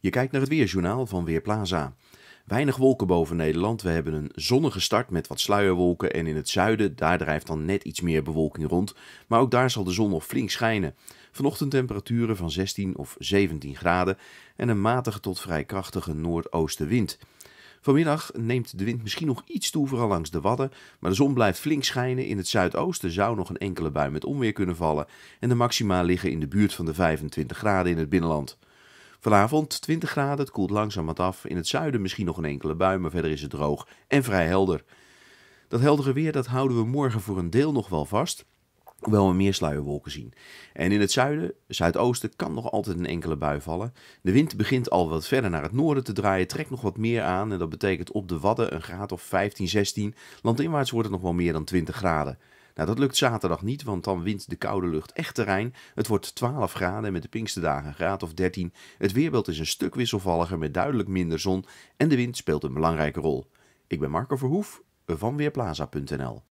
Je kijkt naar het weerjournaal van Weerplaza. Weinig wolken boven Nederland. We hebben een zonnige start met wat sluierwolken en in het zuiden, daar drijft dan net iets meer bewolking rond, maar ook daar zal de zon nog flink schijnen. Vanochtend temperaturen van 16 of 17 graden en een matige tot vrij krachtige noordoostenwind. Vanmiddag neemt de wind misschien nog iets toe, vooral langs de Wadden. Maar de zon blijft flink schijnen. In het zuidoosten zou nog een enkele bui met onweer kunnen vallen. En de maxima liggen in de buurt van de 25 graden in het binnenland. Vanavond 20 graden, het koelt langzaam wat af. In het zuiden misschien nog een enkele bui, maar verder is het droog en vrij helder. Dat heldere weer dat houden we morgen voor een deel nog wel vast, hoewel we meer sluierwolken zien. En in het zuiden, zuidoosten, kan nog altijd een enkele bui vallen. De wind begint al wat verder naar het noorden te draaien, trekt nog wat meer aan en dat betekent op de Wadden een graad of 15, 16. Landinwaarts wordt het nog wel meer dan 20 graden. Nou, dat lukt zaterdag niet, want dan wint de koude lucht echt terrein. Het wordt 12 graden met de pinkste dagen graad of 13. Het weerbeeld is een stuk wisselvalliger met duidelijk minder zon en de wind speelt een belangrijke rol. Ik ben Marco Verhoef van Weerplaza.nl.